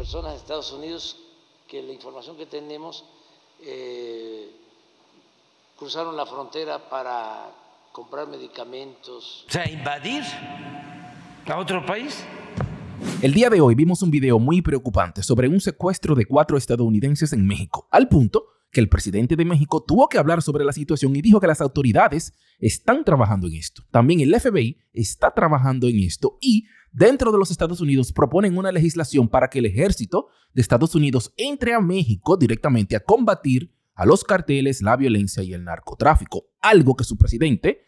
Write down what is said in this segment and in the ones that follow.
personas de Estados Unidos que la información que tenemos eh, cruzaron la frontera para comprar medicamentos. O sea, invadir a otro país. El día de hoy vimos un video muy preocupante sobre un secuestro de cuatro estadounidenses en México, al punto que el presidente de México tuvo que hablar sobre la situación y dijo que las autoridades están trabajando en esto. También el FBI está trabajando en esto y dentro de los Estados Unidos proponen una legislación para que el ejército de Estados Unidos entre a México directamente a combatir a los carteles, la violencia y el narcotráfico, algo que su presidente,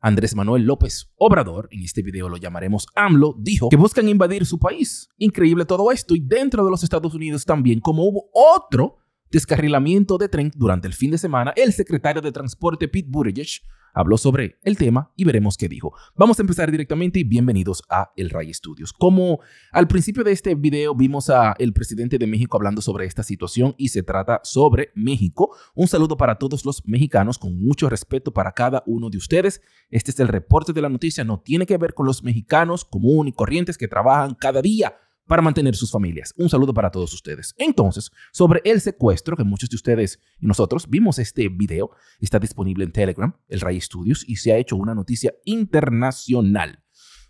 Andrés Manuel López Obrador, en este video lo llamaremos AMLO, dijo que buscan invadir su país. Increíble todo esto y dentro de los Estados Unidos también, como hubo otro descarrilamiento de tren durante el fin de semana, el secretario de Transporte Pete Buttigieg habló sobre el tema y veremos qué dijo. Vamos a empezar directamente y bienvenidos a El Ray Studios. Como al principio de este video vimos a el presidente de México hablando sobre esta situación y se trata sobre México. Un saludo para todos los mexicanos con mucho respeto para cada uno de ustedes. Este es el reporte de la noticia, no tiene que ver con los mexicanos comunes y corrientes que trabajan cada día para mantener sus familias. Un saludo para todos ustedes. Entonces, sobre el secuestro, que muchos de ustedes y nosotros vimos este video, está disponible en Telegram, el Ray Studios, y se ha hecho una noticia internacional.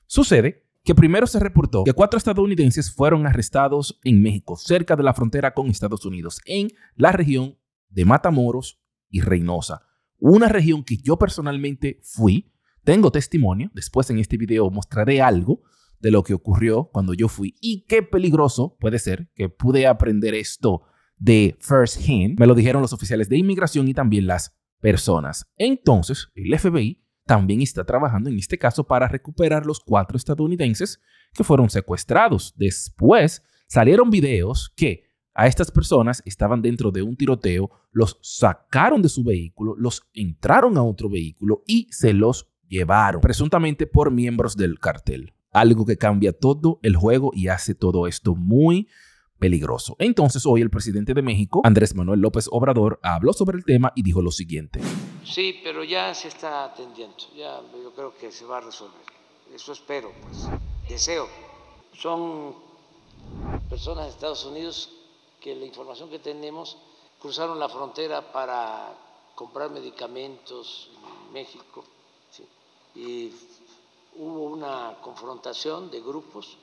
Sucede que primero se reportó que cuatro estadounidenses fueron arrestados en México, cerca de la frontera con Estados Unidos, en la región de Matamoros y Reynosa. Una región que yo personalmente fui, tengo testimonio, después en este video mostraré algo de lo que ocurrió cuando yo fui y qué peligroso puede ser que pude aprender esto de first hand, me lo dijeron los oficiales de inmigración y también las personas. Entonces, el FBI también está trabajando en este caso para recuperar los cuatro estadounidenses que fueron secuestrados. Después salieron videos que a estas personas estaban dentro de un tiroteo, los sacaron de su vehículo, los entraron a otro vehículo y se los llevaron, presuntamente por miembros del cartel. Algo que cambia todo el juego y hace todo esto muy peligroso. Entonces hoy el presidente de México, Andrés Manuel López Obrador, habló sobre el tema y dijo lo siguiente. Sí, pero ya se está atendiendo, ya yo creo que se va a resolver. Eso espero, pues, deseo. Son personas de Estados Unidos que la información que tenemos cruzaron la frontera para comprar medicamentos en México y hubo una confrontación de grupos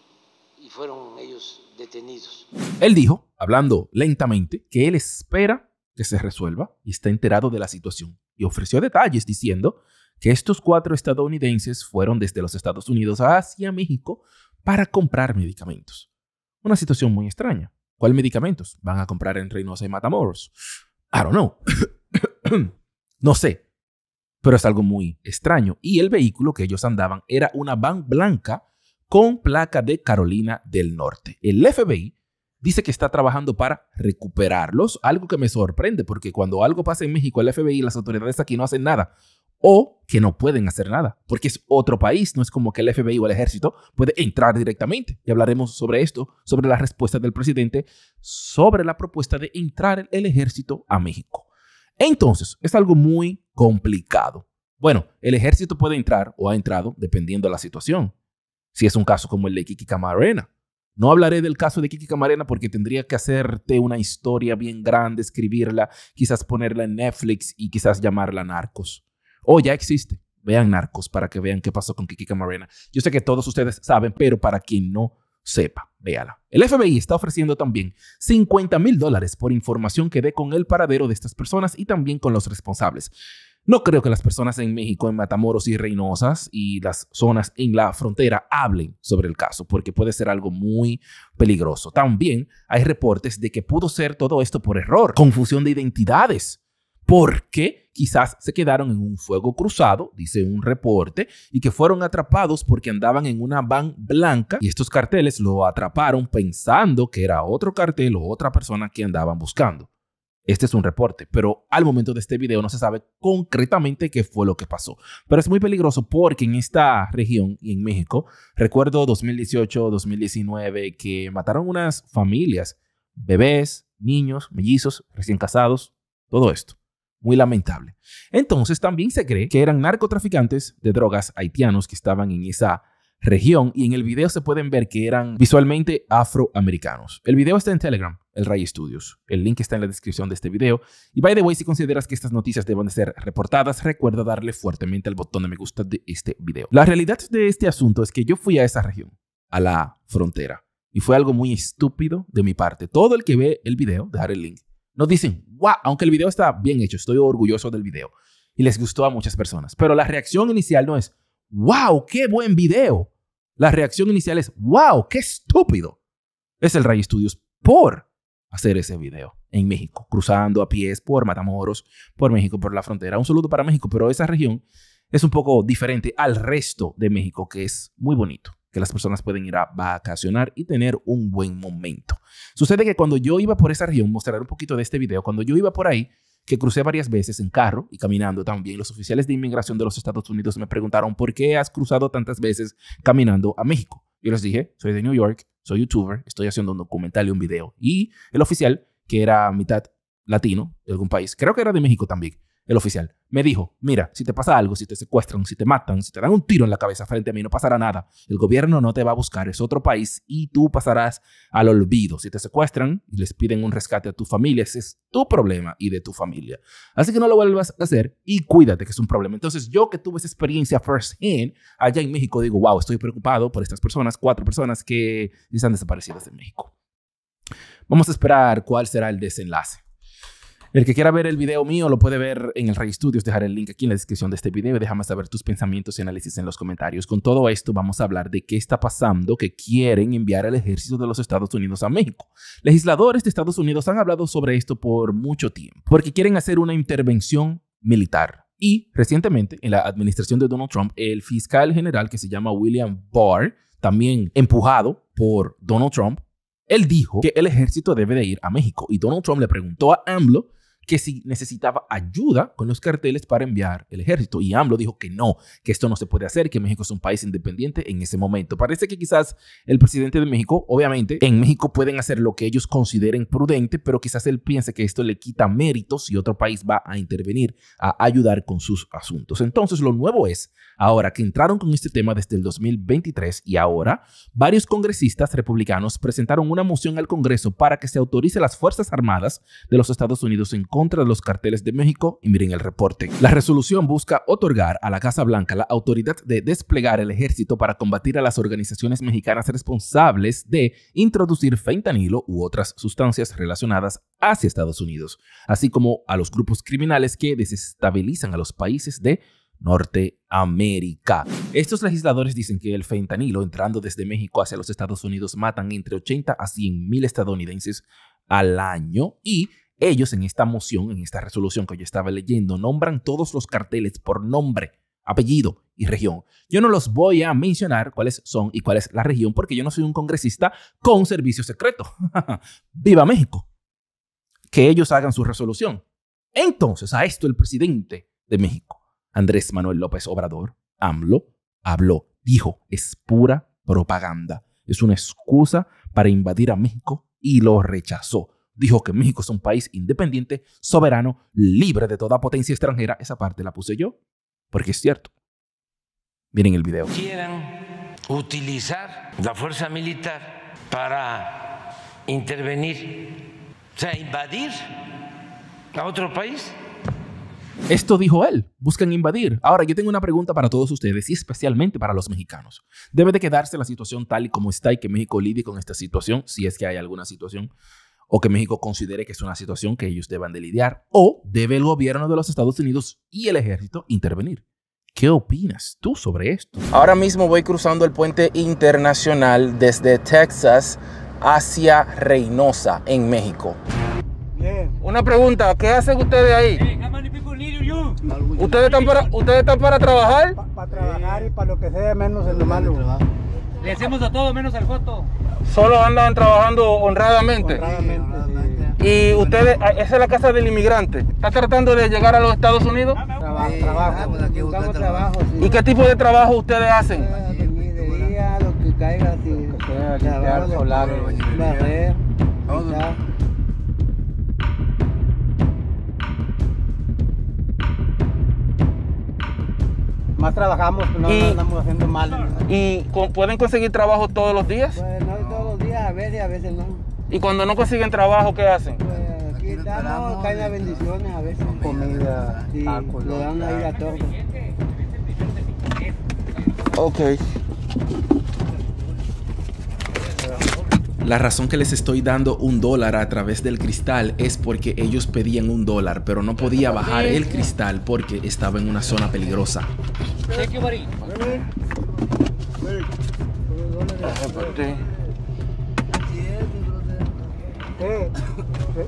y fueron ellos detenidos. Él dijo, hablando lentamente, que él espera que se resuelva y está enterado de la situación y ofreció detalles diciendo que estos cuatro estadounidenses fueron desde los Estados Unidos hacia México para comprar medicamentos. Una situación muy extraña. ¿Cuál medicamentos van a comprar en Reynosa y Matamoros? I don't know. no sé. Pero es algo muy extraño. Y el vehículo que ellos andaban era una van blanca con placa de Carolina del Norte. El FBI dice que está trabajando para recuperarlos, algo que me sorprende porque cuando algo pasa en México, el FBI y las autoridades aquí no hacen nada o que no pueden hacer nada, porque es otro país, no es como que el FBI o el ejército puede entrar directamente. Y hablaremos sobre esto, sobre la respuesta del presidente, sobre la propuesta de entrar el ejército a México. Entonces, es algo muy complicado. Bueno, el ejército puede entrar o ha entrado dependiendo de la situación. Si es un caso como el de Kiki Camarena. No hablaré del caso de Kiki Camarena porque tendría que hacerte una historia bien grande, escribirla, quizás ponerla en Netflix y quizás llamarla Narcos. O oh, ya existe. Vean Narcos para que vean qué pasó con Kiki Camarena. Yo sé que todos ustedes saben, pero para quien no sepa, véala. El FBI está ofreciendo también 50 mil dólares por información que dé con el paradero de estas personas y también con los responsables. No creo que las personas en México, en Matamoros y Reynosas y las zonas en la frontera hablen sobre el caso, porque puede ser algo muy peligroso. También hay reportes de que pudo ser todo esto por error, confusión de identidades porque quizás se quedaron en un fuego cruzado, dice un reporte, y que fueron atrapados porque andaban en una van blanca y estos carteles lo atraparon pensando que era otro cartel o otra persona que andaban buscando. Este es un reporte, pero al momento de este video no se sabe concretamente qué fue lo que pasó. Pero es muy peligroso porque en esta región y en México, recuerdo 2018, 2019, que mataron unas familias, bebés, niños, mellizos, recién casados, todo esto. Muy lamentable. Entonces también se cree que eran narcotraficantes de drogas haitianos que estaban en esa región y en el video se pueden ver que eran visualmente afroamericanos. El video está en Telegram, el Ray Studios. El link está en la descripción de este video. Y by the way, si consideras que estas noticias deben ser reportadas, recuerda darle fuertemente al botón de me gusta de este video. La realidad de este asunto es que yo fui a esa región, a la frontera, y fue algo muy estúpido de mi parte. Todo el que ve el video, dejar el link, nos dicen, wow, aunque el video está bien hecho, estoy orgulloso del video. Y les gustó a muchas personas. Pero la reacción inicial no es, wow, qué buen video. La reacción inicial es, wow, qué estúpido. Es el Ray Studios por hacer ese video en México, cruzando a pies por Matamoros, por México, por la frontera. Un saludo para México, pero esa región es un poco diferente al resto de México, que es muy bonito que las personas pueden ir a vacacionar y tener un buen momento. Sucede que cuando yo iba por esa región, mostraré un poquito de este video, cuando yo iba por ahí, que crucé varias veces en carro y caminando también, los oficiales de inmigración de los Estados Unidos me preguntaron, ¿por qué has cruzado tantas veces caminando a México? Yo les dije, soy de New York, soy youtuber, estoy haciendo un documental y un video. Y el oficial, que era mitad latino de algún país, creo que era de México también, el oficial. Me dijo, mira, si te pasa algo, si te secuestran, si te matan, si te dan un tiro en la cabeza frente a mí, no pasará nada. El gobierno no te va a buscar, es otro país y tú pasarás al olvido. Si te secuestran y les piden un rescate a tu familia, ese es tu problema y de tu familia. Así que no lo vuelvas a hacer y cuídate que es un problema. Entonces yo que tuve esa experiencia first hand allá en México, digo, wow, estoy preocupado por estas personas, cuatro personas que están desaparecidas en México. Vamos a esperar cuál será el desenlace. El que quiera ver el video mío lo puede ver en el Ray Studios. Dejaré el link aquí en la descripción de este video déjame saber tus pensamientos y análisis en los comentarios. Con todo esto vamos a hablar de qué está pasando que quieren enviar el ejército de los Estados Unidos a México. Legisladores de Estados Unidos han hablado sobre esto por mucho tiempo, porque quieren hacer una intervención militar. Y recientemente, en la administración de Donald Trump, el fiscal general que se llama William Barr, también empujado por Donald Trump, él dijo que el ejército debe de ir a México. Y Donald Trump le preguntó a AMLO que si necesitaba ayuda con los carteles para enviar el ejército. Y AMLO dijo que no, que esto no se puede hacer, que México es un país independiente en ese momento. Parece que quizás el presidente de México, obviamente, en México pueden hacer lo que ellos consideren prudente, pero quizás él piense que esto le quita méritos si otro país va a intervenir, a ayudar con sus asuntos. Entonces, lo nuevo es, ahora que entraron con este tema desde el 2023 y ahora, varios congresistas republicanos presentaron una moción al Congreso para que se autorice las Fuerzas Armadas de los Estados Unidos en contra contra los carteles de México y miren el reporte. La resolución busca otorgar a la Casa Blanca la autoridad de desplegar el ejército para combatir a las organizaciones mexicanas responsables de introducir fentanilo u otras sustancias relacionadas hacia Estados Unidos, así como a los grupos criminales que desestabilizan a los países de Norteamérica. Estos legisladores dicen que el fentanilo entrando desde México hacia los Estados Unidos matan entre 80 a 100 mil estadounidenses al año y ellos en esta moción, en esta resolución que yo estaba leyendo, nombran todos los carteles por nombre, apellido y región. Yo no los voy a mencionar cuáles son y cuál es la región porque yo no soy un congresista con servicio secreto. ¡Viva México! Que ellos hagan su resolución. Entonces, a esto el presidente de México, Andrés Manuel López Obrador, habló, dijo, es pura propaganda. Es una excusa para invadir a México y lo rechazó dijo que México es un país independiente, soberano, libre de toda potencia extranjera. Esa parte la puse yo, porque es cierto. Miren el video. Quieran utilizar la fuerza militar para intervenir, o sea, invadir a otro país. Esto dijo él, buscan invadir. Ahora, yo tengo una pregunta para todos ustedes y especialmente para los mexicanos. ¿Debe de quedarse la situación tal y como está y que México lidie con esta situación, si es que hay alguna situación? o que México considere que es una situación que ellos deban de lidiar, o debe el gobierno de los Estados Unidos y el ejército intervenir. ¿Qué opinas tú sobre esto? Ahora mismo voy cruzando el puente internacional desde Texas hacia Reynosa, en México. Bien. Una pregunta, ¿qué hacen ustedes ahí? ¿Ustedes están para, para trabajar? Para trabajar y para lo que sea, menos en lo malo. Le hacemos a todo menos al foto. Solo andan trabajando honradamente. honradamente y ustedes, ah, esa es la casa del inmigrante. ¿Está tratando de llegar a los Estados Unidos? Trabajo, trabajo. Ah, pues ¿Y qué tipo de trabajo ustedes hacen? Ah, pues lo que caiga, Más trabajamos, no andamos haciendo mal. ¿Y pueden conseguir trabajo todos los días? ¿Y cuando no consiguen trabajo, qué hacen? Pues bendiciones a veces. Comida, dan ahí a todos. Ok. La razón que les estoy dando un dólar a través del cristal es porque ellos pedían un dólar, pero no podía bajar el cristal porque estaba en una zona peligrosa. Hey.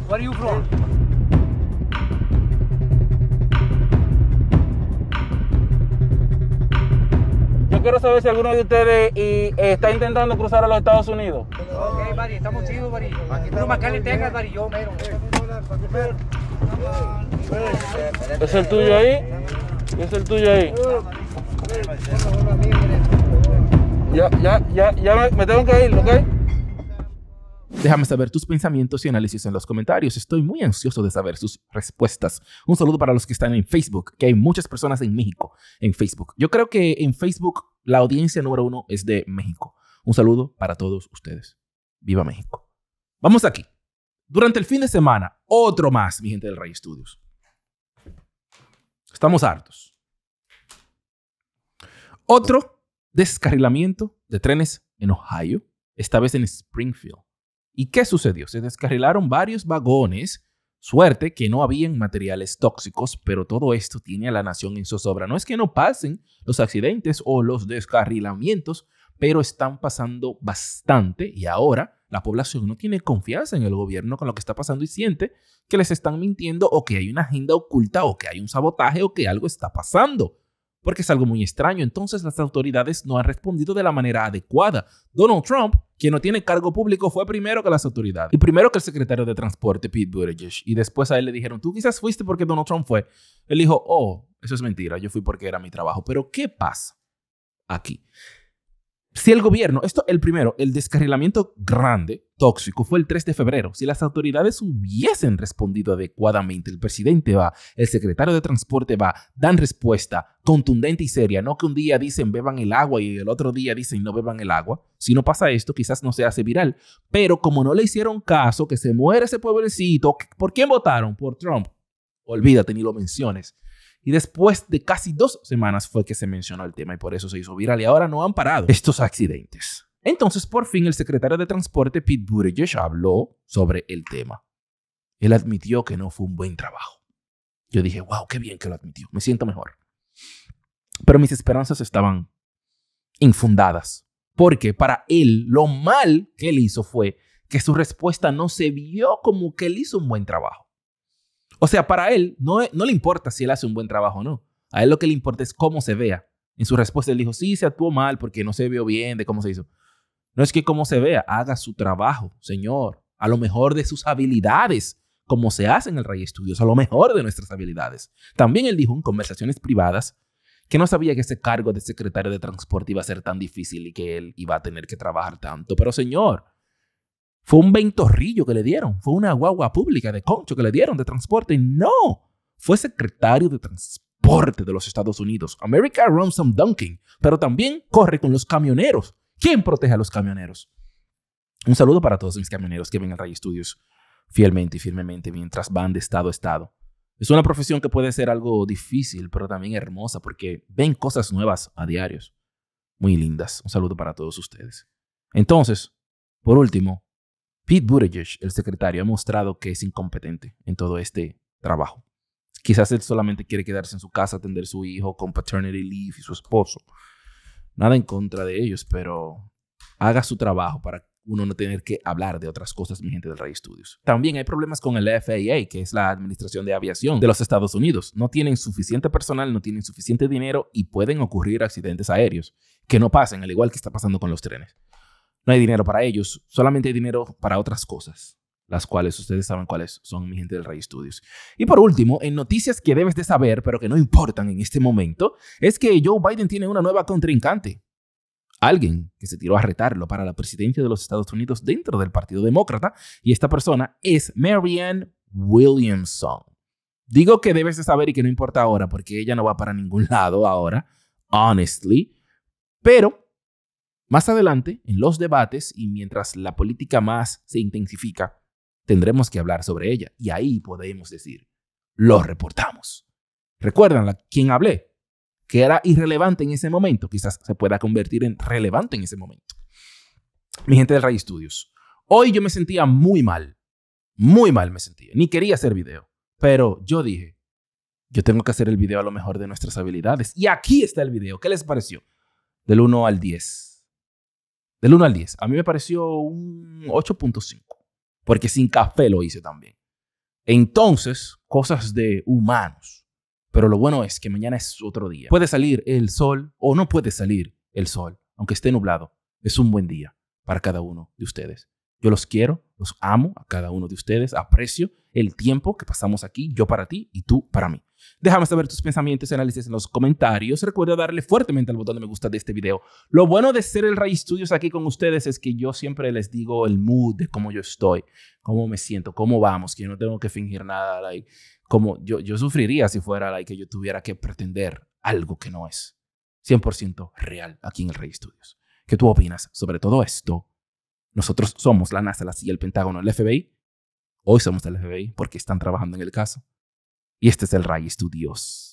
Where are you Yo quiero saber si alguno de ustedes está intentando cruzar a los Estados Unidos. Ok, Mari, estamos chidos, buddy. más Texas, Mari, yo mero. ¿Es el tuyo ahí? ¿Es el tuyo ahí? Ya, ya, ya, ya me, me tengo que ir, ¿ok? Déjame saber tus pensamientos y análisis en los comentarios. Estoy muy ansioso de saber sus respuestas. Un saludo para los que están en Facebook, que hay muchas personas en México en Facebook. Yo creo que en Facebook la audiencia número uno es de México. Un saludo para todos ustedes. Viva México. Vamos aquí. Durante el fin de semana, otro más, mi gente del Ray Studios. Estamos hartos. Otro descarrilamiento de trenes en Ohio, esta vez en Springfield. ¿Y qué sucedió? Se descarrilaron varios vagones, suerte que no habían materiales tóxicos, pero todo esto tiene a la nación en zozobra. No es que no pasen los accidentes o los descarrilamientos, pero están pasando bastante y ahora la población no tiene confianza en el gobierno con lo que está pasando y siente que les están mintiendo o que hay una agenda oculta o que hay un sabotaje o que algo está pasando. Porque es algo muy extraño. Entonces las autoridades no han respondido de la manera adecuada. Donald Trump quien no tiene cargo público, fue primero que las autoridades y primero que el secretario de Transporte, Pete Buttigieg. Y después a él le dijeron, tú quizás fuiste porque Donald Trump fue. Él dijo, oh, eso es mentira, yo fui porque era mi trabajo. Pero ¿qué pasa aquí? Si el gobierno, esto el primero, el descarrilamiento grande, tóxico, fue el 3 de febrero. Si las autoridades hubiesen respondido adecuadamente, el presidente va, el secretario de transporte va, dan respuesta contundente y seria, no que un día dicen beban el agua y el otro día dicen no beban el agua. Si no pasa esto, quizás no se hace viral. Pero como no le hicieron caso, que se muera ese pueblecito, ¿por quién votaron? Por Trump. Olvídate, ni lo menciones y después de casi dos semanas fue que se mencionó el tema y por eso se hizo viral y ahora no han parado estos accidentes. Entonces, por fin, el secretario de Transporte, Pete Buttigieg, habló sobre el tema. Él admitió que no fue un buen trabajo. Yo dije, wow, qué bien que lo admitió, me siento mejor. Pero mis esperanzas estaban infundadas, porque para él lo mal que él hizo fue que su respuesta no se vio como que él hizo un buen trabajo. O sea, para él e, no, le importa si él hace un buen trabajo o no. A él lo que le importa es cómo se vea. En su respuesta él dijo, sí, se actuó mal porque no se vio bien de cómo se hizo. No es que cómo se vea, haga su trabajo, Señor. A lo mejor de sus habilidades, como se hace en el Rey Estudios, a lo mejor de nuestras habilidades. También él dijo en conversaciones privadas que no sabía que ese cargo de secretario de transporte iba a ser tan difícil y que él iba a tener que trabajar tanto. Pero Señor, fue un ventorrillo que le dieron, fue una guagua pública de concho que le dieron de transporte. No, fue secretario de transporte de los Estados Unidos. America runs some Dunkin', pero también corre con los camioneros. ¿Quién protege a los camioneros? Un saludo para todos mis camioneros que ven al Ray Studios fielmente y firmemente mientras van de estado a estado. Es una profesión que puede ser algo difícil, pero también hermosa porque ven cosas nuevas a diarios. Muy lindas. Un saludo para todos ustedes. Entonces, por último, Pete Buttigieg, el secretario, ha mostrado que es incompetente en todo este trabajo. Quizás él solamente quiere quedarse en su casa, atender a su hijo con paternity leave y su esposo. Nada en contra de ellos, pero haga su trabajo para uno no tener que hablar de otras cosas, mi gente del Rey Studios. También hay problemas con el FAA, que es la Administración de Aviación de los Estados Unidos. No tienen suficiente personal, no tienen suficiente dinero y pueden ocurrir accidentes aéreos que no pasen, al igual que está pasando con los trenes. No hay dinero para ellos, solamente hay dinero para otras cosas, las cuales ustedes saben cuáles son mi gente del Rey Studios. Y por último, en noticias que debes de saber, pero que no importan en este momento, es que Joe Biden tiene una nueva contrincante. Alguien que se tiró a retarlo para la presidencia de los Estados Unidos dentro del Partido Demócrata, y esta persona es Marianne Williamson. Digo que debes de saber y que no importa ahora, porque ella no va para ningún lado ahora, honestly, pero más adelante, en los debates y mientras la política más se intensifica, tendremos que hablar sobre ella y ahí podemos decir, lo reportamos. ¿Recuerdan a quien hablé? Que era irrelevante en ese momento, quizás se pueda convertir en relevante en ese momento. Mi gente del Ray Studios, hoy yo me sentía muy mal, muy mal me sentía, ni quería hacer video, pero yo dije, yo tengo que hacer el video a lo mejor de nuestras habilidades. Y aquí está el video, ¿qué les pareció? Del 1 al 10. Del 1 al 10. A mí me pareció un 8.5. Porque sin café lo hice también. Entonces, cosas de humanos. Pero lo bueno es que mañana es otro día. Puede salir el sol o no puede salir el sol, aunque esté nublado. Es un buen día para cada uno de ustedes. Yo los quiero, los amo a cada uno de ustedes, aprecio el tiempo que pasamos aquí, yo para ti y tú para mí. Déjame saber tus pensamientos y análisis en los comentarios. Recuerda darle fuertemente al botón de me gusta de este video. Lo bueno de ser el Rey Studios aquí con ustedes es que yo siempre les digo el mood de cómo yo estoy, cómo me siento, cómo vamos, que no tengo que fingir nada, como yo, yo sufriría si fuera like, que yo tuviera que pretender algo que no es 100% real aquí en el Rey Studios. ¿Qué tú opinas sobre todo esto? Nosotros somos la NASA, la CIA, el Pentágono, el FBI. Hoy somos el FBI porque están trabajando en el caso. Y este es el Ray Studios.